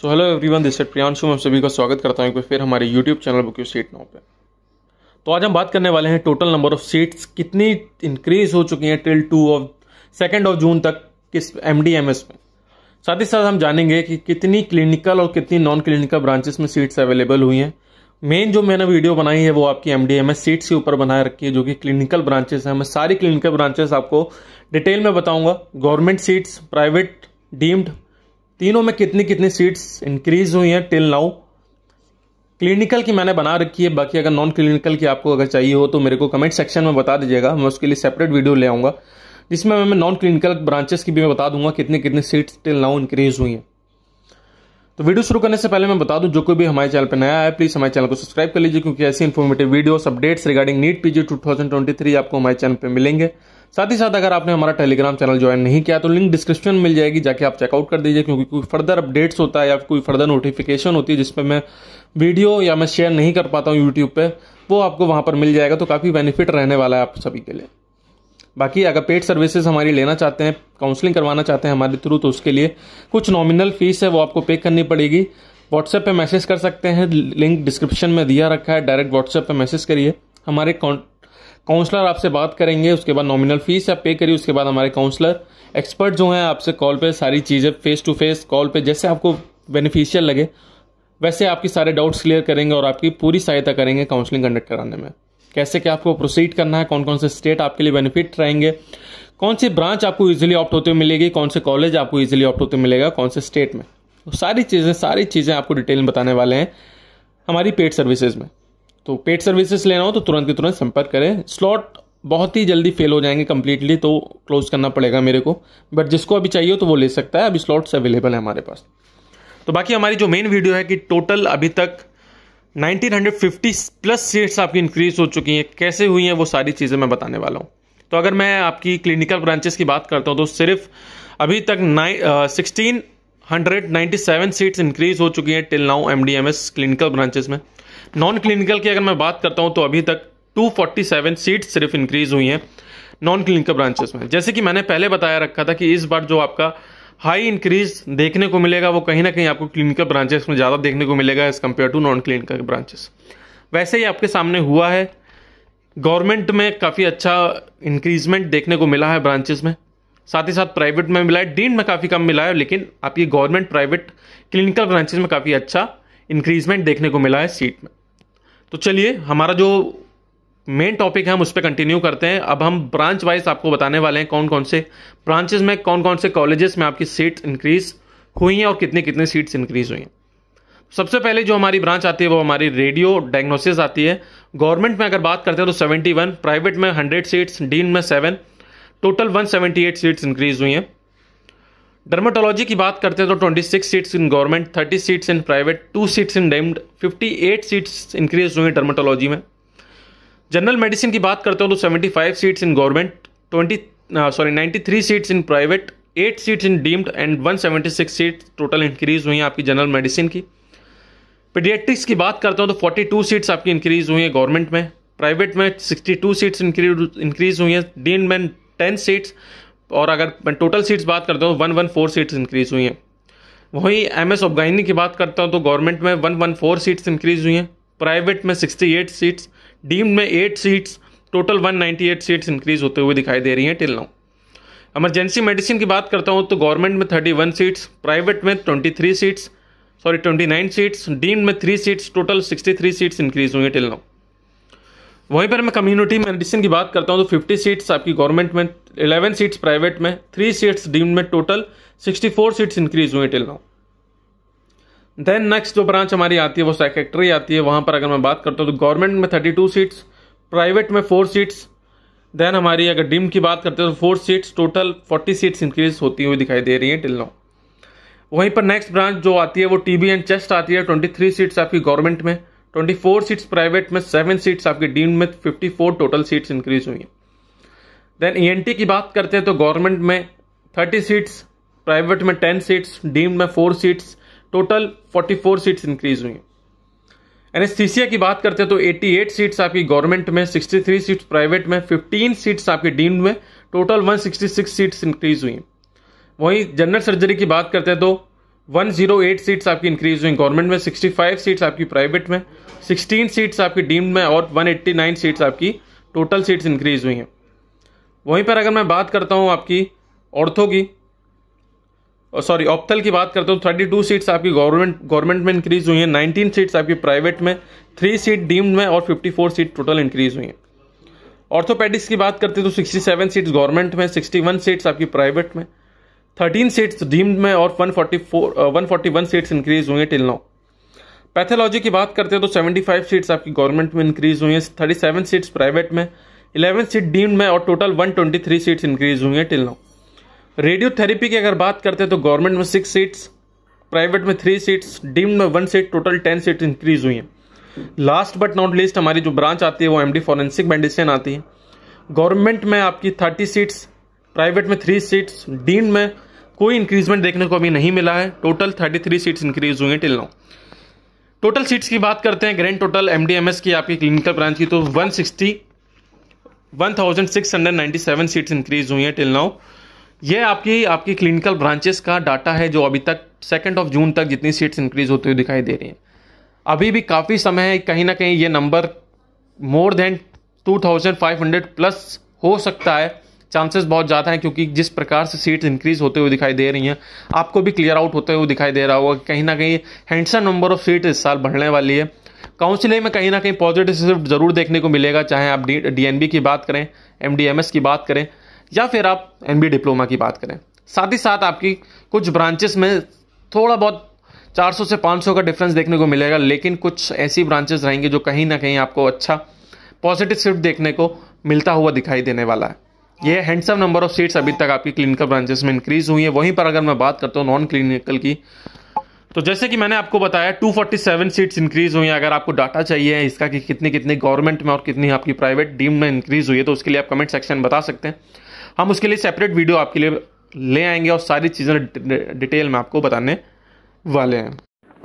so hello everyone this it Priyanshu मैं सभी का स्वागत करता हूँ फिर हमारे YouTube channel book you seat now पे तो आज हम बात करने वाले हैं टोटल नंबर ऑफ सीट्स कितनी इंक्रीज हो चुकी हैं till two of second of June तक किस एम डी एम एस में साथ ही साथ हम जानेंगे कि कितनी क्लिनिकल और कितनी नॉन क्लिनिकल ब्रांचेस में सीट्स अवेलेबल हुई हैं मेन जो मैंने वीडियो बनाई है वो आपकी M D M S seats के ऊपर बनाए रखी है जो कि क्लिनिकल ब्रांचेस हैं मैं सारी क्लिनिकल ब्रांचेस आपको डिटेल में बताऊंगा गवर्नमेंट सीट्स प्राइवेट डीम्ड तीनों में कितनी कितनी सीट्स इंक्रीज हुई हैं टिल नाउ क्लिनिकल की मैंने बना रखी है बाकी अगर नॉन क्लिनिकल की आपको अगर चाहिए हो तो मेरे को कमेंट सेक्शन में बता दीजिएगा मैं उसके लिए सेपरेट वीडियो ले आऊँगा जिसमें मैं नॉन क्लिनिकल ब्रांचेस की भी मैं बता दूंगा कितनी कितनी सीट्स टिल नाउ इंक्रीज हुई हैं तो वीडियो शुरू करने से पहले मैं बता दूं जो कोई भी हमारे चैनल पर नया है प्लीज़ हमारे चैनल को सब्सक्राइब कर लीजिए क्योंकि ऐसी informative videos updates regarding NEET PG 2023 आपको हमारे चैनल पर मिलेंगे साथ ही साथ अगर आपने हमारा टेलीग्राम चैनल ज्वाइन नहीं किया तो लिंक डिस्क्रिप्शन मिल जाएगी जाके आप चेकआउट कर दीजिए क्योंकि कोई फर्दर अपडेट्स होता है या कोई फर्दर नोटिफिकेशन होती है जिसपे मैं वीडियो या मैं शेयर नहीं कर पाता हूँ यूट्यूब पर वो आपको वहाँ पर मिल जाएगा तो काफ़ी बेनिफिट रहने वाला है आप सभी के लिए बाकी अगर पेड सर्विसेज हमारी लेना चाहते हैं काउंसलिंग करवाना चाहते हैं हमारे थ्रू तो उसके लिए कुछ नॉमिनल फीस है वो आपको पे करनी पड़ेगी व्हाट्सएप पे मैसेज कर सकते हैं लिंक डिस्क्रिप्शन में दिया रखा है डायरेक्ट व्हाट्सएप पे मैसेज करिए हमारे काउंसलर आपसे बात करेंगे उसके बाद नॉमिनल फीस आप पे करिए उसके बाद हमारे काउंसलर एक्सपर्ट जो हैं आपसे कॉल पे सारी चीज़ें फेस टू फेस कॉल पे जैसे आपको बेनिफिशियल लगे वैसे आपके सारे डाउट्स क्लियर करेंगे और आपकी पूरी सहायता करेंगे काउंसलिंग कंडक्ट कराने में कैसे क्या आपको प्रोसीड करना है कौन कौन से स्टेट आपके लिए बेनिफिट रहेंगे कौन सी ब्रांच आपको ईजिली ऑप्ट होते हुए मिलेगी कौन से कॉलेज आपको ईजिली ऑप्ट होते मिलेगा कौन से स्टेट में तो सारी चीज़ें सारी चीज़ें आपको डिटेल में बताने वाले हैं हमारी पेड सर्विसेज में तो पेड सर्विसेज लेना हो तो तुरंत के तुरंत संपर्क करें स्लॉट बहुत ही जल्दी फेल हो जाएंगे कम्प्लीटली तो क्लोज करना पड़ेगा मेरे को बट जिसको अभी चाहिए हो तो वो ले सकता है अभी स्लॉट्स अवेलेबल है हमारे पास तो बाकी हमारी जो मेन वीडियो है कि टोटल अभी तक 1950 प्लस सीट्स आपकी इंक्रीज हो चुकी हैं कैसे हुई हैं वो सारी चीज़ें मैं बताने वाला हूँ तो अगर मैं आपकी क्लिनिकल ब्रांचेस की बात करता हूँ तो सिर्फ अभी तक nine sixteen hundred ninety seven seats increase हो चुकी हैं till now M D M S clinical branches में नॉन क्लिनिकल की अगर मैं बात करता हूँ तो अभी तक 247 सीट सिर्फ इंक्रीज हुई हैं नॉन क्लिनिकल ब्रांचेस में जैसे कि मैंने पहले बताया रखा था कि इस बार जो आपका हाई इंक्रीज देखने को मिलेगा वो कहीं ना कहीं आपको क्लिनिकल ब्रांचेस में ज़्यादा देखने को मिलेगा as compare to non clinical branches वैसे ही आपके सामने हुआ है गवर्नमेंट में काफ़ी अच्छा इंक्रीजमेंट देखने को मिला है ब्रांचेस में साथ ही साथ प्राइवेट में मिला है डीन में काफ़ी कम मिला है लेकिन आपकी गवर्नमेंट प्राइवेट क्लिनिकल ब्रांचेज में काफ़ी अच्छा इंक्रीजमेंट देखने को मिला है सीट में तो चलिए हमारा जो मेन टॉपिक है हम उस पर कंटिन्यू करते हैं अब हम ब्रांच वाइज आपको बताने वाले हैं कौन कौन से ब्रांचेज में कौन कौन से कॉलेजेस में आपकी सीट्स इंक्रीज हुई हैं और कितनी कितनी सीट्स इंक्रीज हुई हैं सबसे पहले जो हमारी ब्रांच आती है वो हमारी रेडियो डायग्नोसिस आती है गवर्नमेंट में अगर बात करते हैं तो 71 प्राइवेट में 100 सीट्स डीन में 7 टोटल 178 सीट्स इंक्रीज हुई हैं डर्माटोलॉजी की बात करते हैं तो 26 seats in government 30 seats in private 2 seats in deemed 58 seats increase हुई डर्माटोलॉजी में जनरल मेडिसिन की बात करते हो तो 75 seats in government 20 sorry 93 seats in private 8 seats in deemed and 176 seats total increase हुई हैं आपकी जनरल मेडिसिन की पीडियाट्रिक्स की बात करते हो तो 42 सीट्स आपकी इंक्रीज हुई हैं गवर्नमेंट में प्राइवेट में 62 सीट्स इंक्रीज हुई हैं डीम्ड में 10 सीट्स और अगर मैं टोटल सीट्स बात करता हूँ one one four seats increase हुई हैं वहीं एम एस अफगानी की बात करता हूँ तो गवर्नमेंट में one one four seats increase हुई हैं प्राइवेट में सिक्सटी एट सीट्स डीम्ड में eight seats total one ninety eight seats increase होते हुए दिखाई दे रही हैं टिल नाउ एमरजेंसी मेडिसिन की बात करता हूँ तो गवर्नमेंट में थर्टी वन सीट्स प्राइवेट में twenty three seats sorry twenty nine seats deemed में three seats total sixty three seats increase हुई हैं टिल नाउ वहीं पर मैं कम्युनिटी मेडिसिन की बात करता हूँ तो 50 सीट्स आपकी गवर्नमेंट में 11 सीट्स प्राइवेट में 3 सीट्स डीम्ड में टोटल 64 सीट्स इंक्रीज हुई टिल नाउ देन नेक्स्ट जो ब्रांच हमारी आती है वो सेक्रेटरी आती है वहां पर अगर मैं बात करता हूँ तो गवर्नमेंट में थर्टी टू सीट्स प्राइवेट में फोर सीट्स देन हमारी अगर डीम की बात करते हैं तो four seats total forty seats increase होती हुई दिखाई दे रही है टिल नाउ वहीं पर नेक्स्ट ब्रांच जो आती है वो टीबी एंड चेस्ट आती है ट्वेंटी थ्री सीट्स आपकी गवर्नमेंट में 24 सीट्स प्राइवेट में सेवन सीट्स आपके डीम्ड में 54 टोटल सीट्स इंक्रीज हुई हैं देन ईएनटी e की बात करते हैं तो गवर्नमेंट में 30 सीट्स प्राइवेट में 10 सीट्स डीम्ड में 4 सीट्स टोटल 44 सीट्स इंक्रीज हुई हैं एनएसथीसिया की बात करते हैं तो 88 सीट्स आपकी गवर्नमेंट में 63 सीट्स प्राइवेट में 15 सीट्स आपकी डीम्ड में टोटल 166 सीट्स इंक्रीज हुई हैं वहीं जनरल सर्जरी की बात करते हैं तो 108 सीट्स आपकी इंक्रीज हुई गवर्नमेंट में 65 सीट्स आपकी प्राइवेट में 16 सीट्स आपकी डीम्ड में और 189 सीट्स आपकी टोटल सीट्स इंक्रीज हुई हैं वहीं पर अगर मैं बात करता हूँ आपकी औरतों की और सॉरी ऑप्थल की बात करता हूँ 32 सीट्स आपकी गवर्नमेंट गवर्नमेंट में इंक्रीज हुई हैं 19 सीट्स आपकी प्राइवेट में थ्री सीट डीम्ड में और फिफ्टी सीट टोटल इंक्रीज हुई हैं ऑर्थोपेडिक्स की बात करते हैं तो सिक्सटी सीट्स गवर्नमेंट में सिक्सटी सीट्स आपकी प्राइवेट में थर्टीन सीट्स डीम्ड में और one forty four one forty seats increase हुई हैं टिल नाउ पैथोलॉजी की बात करते हैं तो सेवेंटी फाइव सीट्स आपकी गवर्नमेंट में इंक्रीज हुई हैं थर्टी सेवन सीट्स प्राइवेट में इलेवन सीट डीम्ड में और टोटल 123 सीट्स इंक्रीज हुई हैं टिल नाउ रेडियोथेरेपी की अगर बात करते हैं तो गवर्नमेंट में सिक्स सीट्स प्राइवेट में थ्री सीट्स डीम्ड में one seat total ten seat increase हुई हैं लास्ट बट नॉट लीस्ट हमारी जो ब्रांच आती है वो डी फॉरेंसिक मेडिसिन आती है गवर्नमेंट में आपकी थर्टी सीट्स प्राइवेट में थ्री सीट्स डीन में कोई इंक्रीजमेंट देखने को अभी नहीं मिला है total thirty three seats increase हुई हैं टिल नाउ टोटल सीट्स की बात करते हैं grand total M M D S की आपकी क्लिनिकल ब्रांच की तो 160 1697 सीट्स इंक्रीज हुई हैं टिल नाउ ये आपकी आपकी क्लिनिकल ब्रांचेस का डाटा है जो अभी तक सेकेंड ऑफ जून तक जितनी सीट्स इंक्रीज होती हुई दिखाई दे रही हैं अभी भी काफ़ी समय है कहीं ना कहीं ये नंबर मोर देन 2500 प्लस हो सकता है चांसेस बहुत ज़्यादा हैं क्योंकि जिस प्रकार से सीट्स इंक्रीज होते हुए दिखाई दे रही हैं आपको भी क्लियर आउट होते हुए दिखाई दे रहा होगा कहीं ना कहीं हैंडसम नंबर ऑफ सीट इस साल बढ़ने वाली है काउंसिलिंग में कहीं ना कहीं पॉजिटिव शिफ्ट जरूर देखने को मिलेगा चाहे आप डी की बात करें एम की बात करें या फिर आप एम डिप्लोमा की बात करें साथ ही साथ आपकी कुछ ब्रांचेस में थोड़ा बहुत 400 से 500 का डिफरेंस देखने को मिलेगा लेकिन कुछ ऐसी ब्रांचेस रहेंगी जो कहीं ना कहीं आपको अच्छा पॉजिटिव शिफ्ट देखने को मिलता हुआ दिखाई देने वाला है ये हैंडसम नंबर ऑफ सीट्स अभी तक आपकी क्लिनिकल ब्रांचेस में इंक्रीज हुई है वहीं पर अगर मैं बात करता हूँ नॉन क्लिनिकल की तो जैसे कि मैंने आपको बताया 247 सीट्स इंक्रीज हुई हैं अगर आपको डाटा चाहिए इसका कि कितनी कितनी गवर्नमेंट में और कितनी आपकी प्राइवेट डीम में इंक्रीज हुई है तो उसके लिए आप कमेंट सेक्शन में बता सकते हैं हम उसके लिए सेपरेट वीडियो आपके लिए ले आएंगे और सारी चीज़ें डिटेल में आपको बताने वाले हैं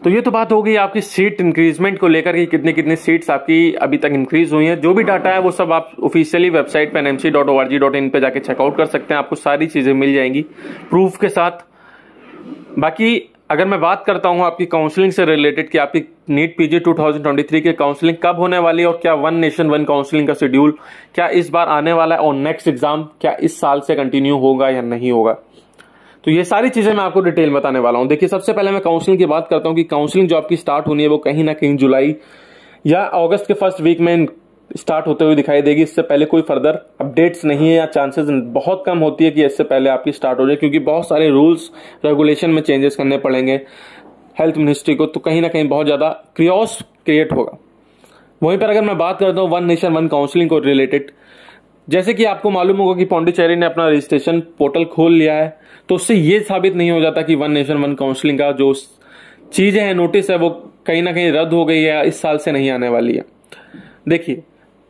तो ये तो बात हो गई आपकी सीट इंक्रीजमेंट को लेकर कि कितने कितने सीट्स आपकी अभी तक इंक्रीज हुई हैं जो भी डाटा है वो सब आप ऑफिशियली वेबसाइट पर NMC dot O R G dot in पर जाकर चेकआउट कर सकते हैं आपको सारी चीज़ें मिल जाएंगी प्रूफ के साथ बाकी अगर मैं बात करता हूँ आपकी काउंसलिंग से रिलेटेड कि आपकी नीट पीजी थ्री की काउंसलिंग कब होने वाली है और क्या वन नेशन वन काउंसलिंग का शेड्यूल क्या इस बार आने वाला है और नेक्स्ट एग्जाम क्या इस साल से कंटिन्यू होगा या नहीं होगा तो ये सारी चीज़ें मैं आपको डिटेल बताने वाला हूँ देखिए सबसे पहले मैं काउंसलिंग की बात करता हूँ कि काउंसलिंग जो आपकी स्टार्ट होनी है वो कहीं ना कहीं जुलाई या अगस्त के फर्स्ट वीक में स्टार्ट होते हुए दिखाई देगी इससे पहले कोई फर्दर अपडेट्स नहीं है या चांसेस बहुत कम होती है कि इससे पहले आपकी स्टार्ट हो जाए क्योंकि बहुत सारे रूल्स रेगुलेशन में चेंजेस करने पड़ेंगे हेल्थ मिनिस्ट्री को तो कहीं ना कहीं बहुत ज़्यादा क्रियोस क्रिएट होगा वहीं पर अगर मैं बात करता हूँ वन नेशन वन काउंसलिंग को रिलेटेड जैसे कि आपको मालूम होगा कि पौंडीचेरी ने अपना रजिस्ट्रेशन पोर्टल खोल लिया है तो उससे ये साबित नहीं हो जाता कि वन नेशन वन काउंसलिंग का जो चीज़ें हैं नोटिस है वो कहीं ना कहीं रद्द हो गई है इस साल से नहीं आने वाली है देखिए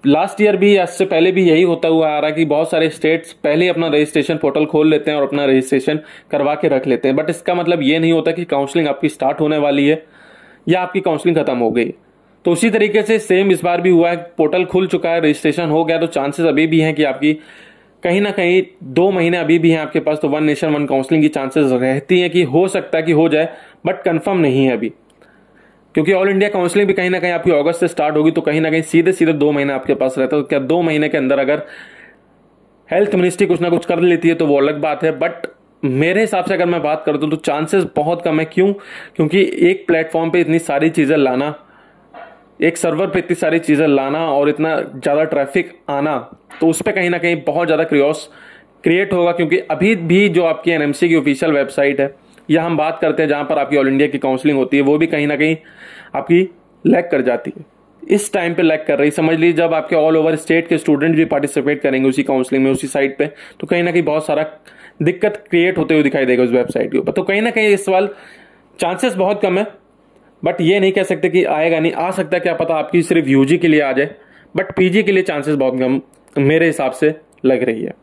लास्ट ईयर भी इससे पहले भी यही होता हुआ आ रहा है कि बहुत सारे स्टेट्स पहले अपना रजिस्ट्रेशन पोर्टल खोल लेते हैं और अपना रजिस्ट्रेशन करवा के रख लेते हैं बट इसका मतलब ये नहीं होता कि काउंसलिंग आपकी स्टार्ट होने वाली है या आपकी काउंसलिंग खत्म हो गई तो उसी तरीके से सेम इस बार भी हुआ है पोर्टल खुल चुका है रजिस्ट्रेशन हो गया तो चांसेस अभी भी हैं कि आपकी कहीं ना कहीं दो महीने अभी भी हैं आपके पास तो वन नेशन वन काउंसलिंग की चांसेस रहती हैं कि हो सकता है कि हो जाए बट कंफर्म नहीं है अभी क्योंकि ऑल इंडिया काउंसलिंग भी कहीं ना कहीं आपकी अगस्त से स्टार्ट होगी तो कहीं ना कहीं सीधे सीधे दो महीने आपके पास रहता है तो क्या दो महीने के अंदर अगर हेल्थ मिनिस्ट्री कुछ ना कुछ कर लेती है तो वो अलग बात है बट मेरे हिसाब से अगर मैं बात कर दूं तो चांसेस बहुत कम है क्यों क्योंकि एक प्लेटफॉर्म पे इतनी सारी चीज़ें लाना एक सर्वर पे इतनी सारी चीज़ें लाना और इतना ज़्यादा ट्रैफिक आना तो उस पर कहीं ना कहीं बहुत ज़्यादा क्रियोस क्रिएट होगा क्योंकि अभी भी जो आपकी एन की ऑफिशियल वेबसाइट है या हम बात करते हैं जहाँ पर आपकी ऑल इंडिया की काउंसलिंग होती है वो भी कहीं ना कहीं आपकी लैक कर जाती है इस टाइम पे लैक कर रही समझ लीजिए जब आपके ऑल ओवर स्टेट के स्टूडेंट भी पार्टिसिपेट करेंगे उसी काउंसलिंग में उसी साइट पे तो कहीं ना कहीं बहुत सारा दिक्कत क्रिएट होते हुए दिखाई देगा उस वेबसाइट के ऊपर तो कहीं ना कहीं इस सवाल चांसेस बहुत कम है बट ये नहीं कह सकते कि आएगा नहीं आ सकता क्या पता आपकी सिर्फ यूजी के लिए आ जाए बट पीजी के लिए चांसेस बहुत कम मेरे हिसाब से लग रही है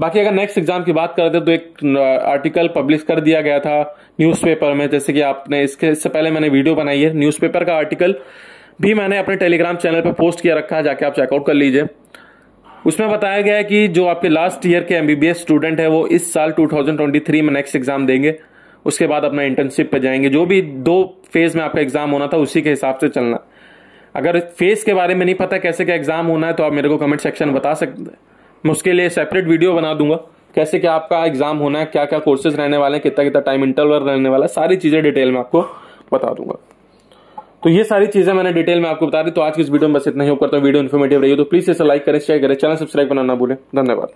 बाकी अगर नेक्स्ट एग्जाम की बात करते तो एक आर्टिकल पब्लिश कर दिया गया था न्यूज़पेपर में जैसे कि आपने इसके इससे पहले मैंने वीडियो बनाई है न्यूज़पेपर का आर्टिकल भी मैंने अपने टेलीग्राम चैनल पर पोस्ट किया रखा है जाके आप चेकआउट कर लीजिए उसमें बताया गया है कि जो आपके लास्ट ईयर के एमबीबीएस स्टूडेंट है वो इस साल 2023 में नेक्स्ट एग्जाम देंगे उसके बाद अपना इंटर्नशिप पे जाएंगे जो भी दो फेज़ में आपका एग्ज़ाम होना था उसी के हिसाब से चलना अगर फेज़ के बारे में नहीं पता कैसे क्या एग्ज़ाम होना है तो आप मेरे को कमेंट सेक्शन में बता सकते हैं मैं उसके लिए सेपरेट वीडियो बना दूंगा कैसे क्या आपका एग्ज़ाम होना है क्या क्या कोर्सेज रहने वाले हैं कितना कितना टाइम इंटरवल रहने वाला है सारी चीज़ें डिटेल में आपको बता दूंगा तो ये सारी चीज़ें मैंने डिटेल में आपको बता दी तो आज की इस वीडियो में बस इतना ही होप करता हूँ वीडियो इन्फॉर्मेटिव रही तो प्लीज़ इसे लाइक करें शेयर करें चैनल सब्सक्राइब करना ना भूलें धन्यवाद